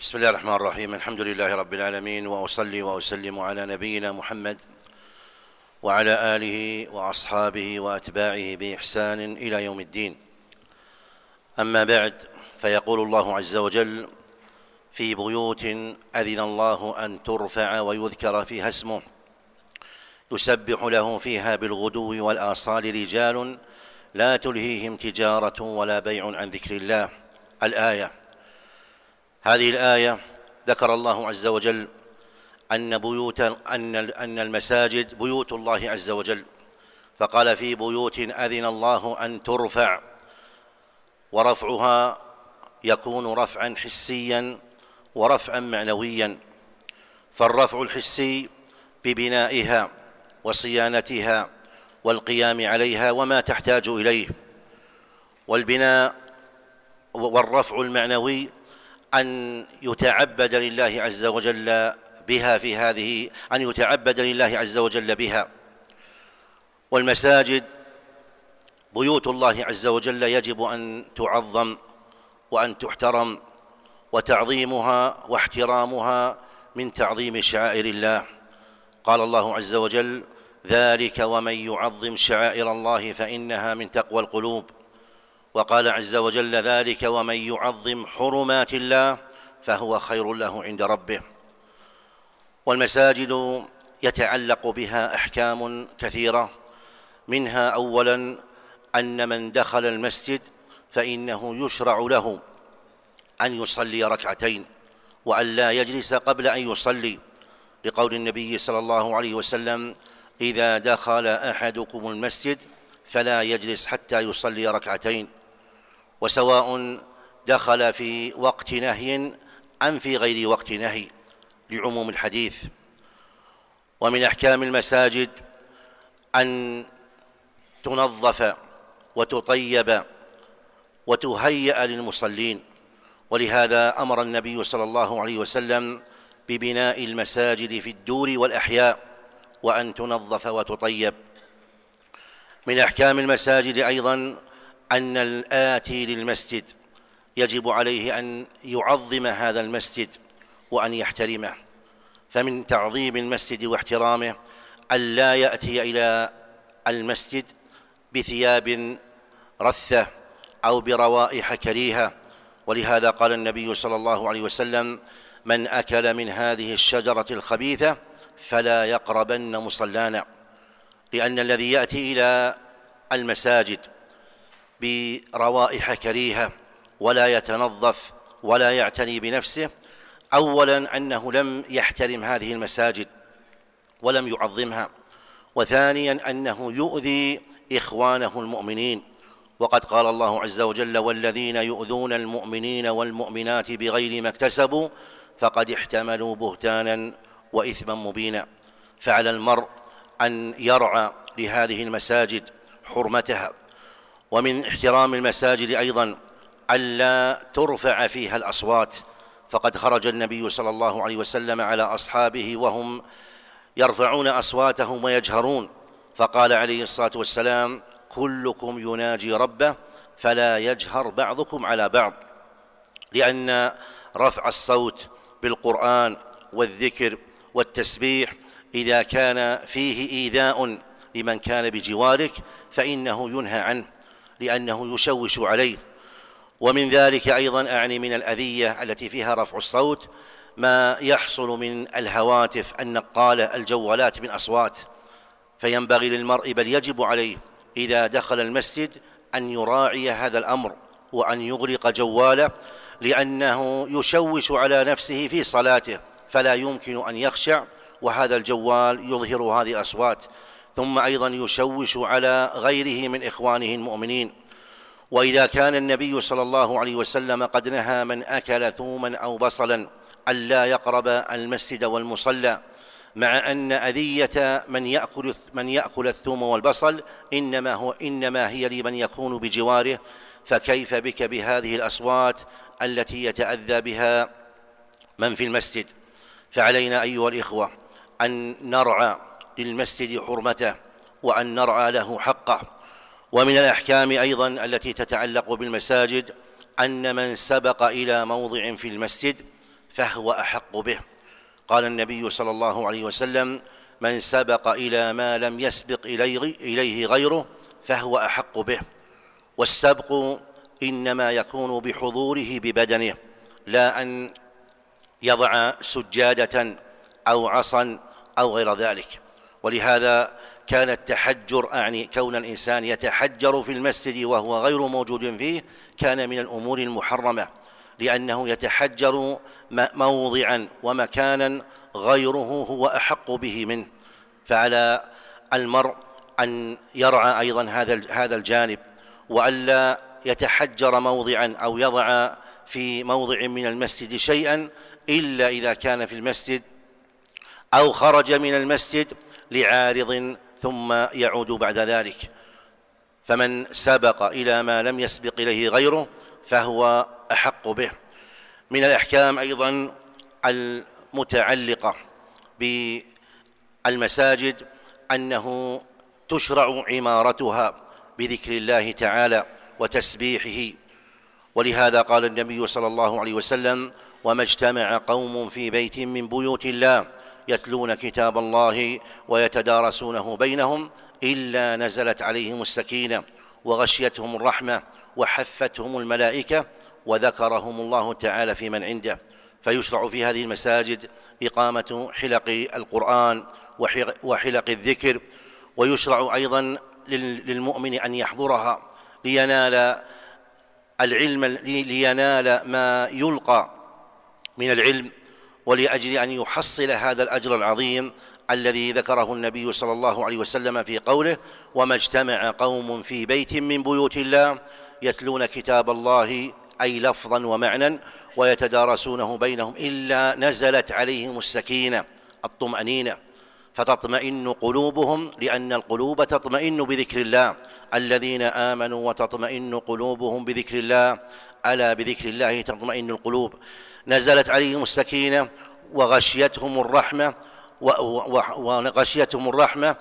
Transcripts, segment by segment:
بسم الله الرحمن الرحيم الحمد لله رب العالمين واصلي واسلم على نبينا محمد وعلى اله واصحابه واتباعه باحسان الى يوم الدين اما بعد فيقول الله عز وجل في بيوت اذن الله ان ترفع ويذكر فيها اسمه يسبح له فيها بالغدو والاصال رجال لا تلهيهم تجاره ولا بيع عن ذكر الله الايه هذه الآية ذكر الله عز وجل أن بيوت أن أن المساجد بيوت الله عز وجل فقال في بيوت أذن الله أن ترفع ورفعها يكون رفعا حسيا ورفعا معنويا فالرفع الحسي ببنائها وصيانتها والقيام عليها وما تحتاج إليه والبناء والرفع المعنوي أن يتعبد لله عز وجل بها في هذه أن يتعبد لله عز وجل بها والمساجد بيوت الله عز وجل يجب أن تعظم وأن تحترم وتعظيمها واحترامها من تعظيم شعائر الله قال الله عز وجل ذلك ومن يعظم شعائر الله فإنها من تقوى القلوب وقال عز وجل ذلك ومن يعظم حرمات الله فهو خير له عند ربه والمساجد يتعلق بها احكام كثيره منها اولا ان من دخل المسجد فانه يشرع له ان يصلي ركعتين وان لا يجلس قبل ان يصلي لقول النبي صلى الله عليه وسلم اذا دخل احدكم المسجد فلا يجلس حتى يصلي ركعتين وسواء دخل في وقت نهي أم في غير وقت نهي لعموم الحديث ومن أحكام المساجد أن تنظف وتطيب وتهيأ للمصلين ولهذا أمر النبي صلى الله عليه وسلم ببناء المساجد في الدور والأحياء وأن تنظف وتطيب من أحكام المساجد أيضاً أن الآتي للمسجد يجب عليه أن يعظم هذا المسجد وأن يحترمه فمن تعظيم المسجد واحترامه ألا يأتي إلى المسجد بثياب رثة أو بروائح كريهة ولهذا قال النبي صلى الله عليه وسلم من أكل من هذه الشجرة الخبيثة فلا يقربن مصلانا لأن الذي يأتي إلى المساجد بروائح كريهه ولا يتنظف ولا يعتني بنفسه اولا انه لم يحترم هذه المساجد ولم يعظمها وثانيا انه يؤذي اخوانه المؤمنين وقد قال الله عز وجل والذين يؤذون المؤمنين والمؤمنات بغير ما اكتسبوا فقد احتملوا بهتانا واثما مبينا فعلى المرء ان يرعى لهذه المساجد حرمتها ومن احترام المساجد أيضا ألا ترفع فيها الأصوات فقد خرج النبي صلى الله عليه وسلم على أصحابه وهم يرفعون أصواتهم ويجهرون فقال عليه الصلاة والسلام كلكم يناجي ربه فلا يجهر بعضكم على بعض لأن رفع الصوت بالقرآن والذكر والتسبيح إذا كان فيه إيذاء لمن كان بجوارك فإنه ينهى عنه لأنه يشوش عليه ومن ذلك أيضا أعني من الأذية التي فيها رفع الصوت ما يحصل من الهواتف النقالة الجوالات من أصوات فينبغي للمرء بل يجب عليه إذا دخل المسجد أن يراعي هذا الأمر وأن يغلق جواله لأنه يشوش على نفسه في صلاته فلا يمكن أن يخشع وهذا الجوال يظهر هذه الأصوات ثم ايضا يشوش على غيره من اخوانه المؤمنين واذا كان النبي صلى الله عليه وسلم قد نهى من اكل ثوما او بصلا الا يقرب المسجد والمصلى مع ان اذيه من ياكل من ياكل الثوم والبصل انما هو انما هي لمن يكون بجواره فكيف بك بهذه الاصوات التي يتاذى بها من في المسجد فعلينا ايها الاخوه ان نرعى للمسجد حرمته وأن نرعى له حقه ومن الأحكام أيضا التي تتعلق بالمساجد أن من سبق إلى موضع في المسجد فهو أحق به قال النبي صلى الله عليه وسلم من سبق إلى ما لم يسبق إليه غيره فهو أحق به والسبق إنما يكون بحضوره ببدنه لا أن يضع سجادة أو عصا أو غير ذلك ولهذا كان التحجر أعني كون الإنسان يتحجر في المسجد وهو غير موجود فيه كان من الأمور المحرمة لأنه يتحجر موضعا ومكانا غيره هو أحق به منه فعلى المرء أن يرعى أيضا هذا هذا الجانب وألا يتحجر موضعا أو يضع في موضع من المسجد شيئا إلا إذا كان في المسجد أو خرج من المسجد لعارض ثم يعود بعد ذلك فمن سبق إلى ما لم يسبق إليه غيره فهو أحق به من الأحكام أيضا المتعلقة بالمساجد أنه تشرع عمارتها بذكر الله تعالى وتسبيحه ولهذا قال النبي صلى الله عليه وسلم وما اجتمع قوم في بيت من بيوت الله يتلون كتاب الله ويتدارسونه بينهم الا نزلت عليهم السكينه وغشيتهم الرحمه وحفتهم الملائكه وذكرهم الله تعالى في من عنده فيشرع في هذه المساجد اقامه حلق القران وحلق الذكر ويشرع ايضا للمؤمن ان يحضرها لينال العلم لينال ما يلقى من العلم ولأجل أن يحصل هذا الأجر العظيم الذي ذكره النبي صلى الله عليه وسلم في قوله وما اجتمع قوم في بيت من بيوت الله يتلون كتاب الله أي لفظا ومعنا ويتدارسونه بينهم إلا نزلت عليهم السكينة الطمأنينة فتطمئن قلوبهم لأن القلوب تطمئن بذكر الله الذين آمنوا وتطمئن قلوبهم بذكر الله ألا بذكر الله تطمئن القلوب نزلت عليهم السكينة وغشيتهم الرحمة وغشيتهم الرحمة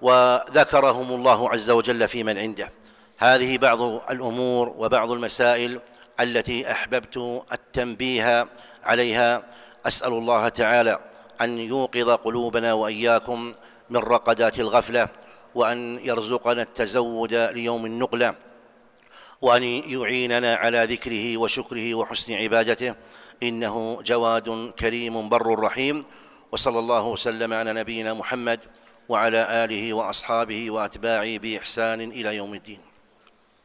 وذكرهم الله عز وجل في من عنده هذه بعض الأمور وبعض المسائل التي أحببت التنبيه عليها أسأل الله تعالى أن يوقظ قلوبنا وإياكم من رقدات الغفلة وأن يرزقنا التزود ليوم النقلة وأن يعيننا على ذكره وشكره وحسن عبادته إنه جواد كريم بر رحيم وصلى الله وسلم على نبينا محمد وعلى آله وأصحابه وأتباعه بإحسان إلى يوم الدين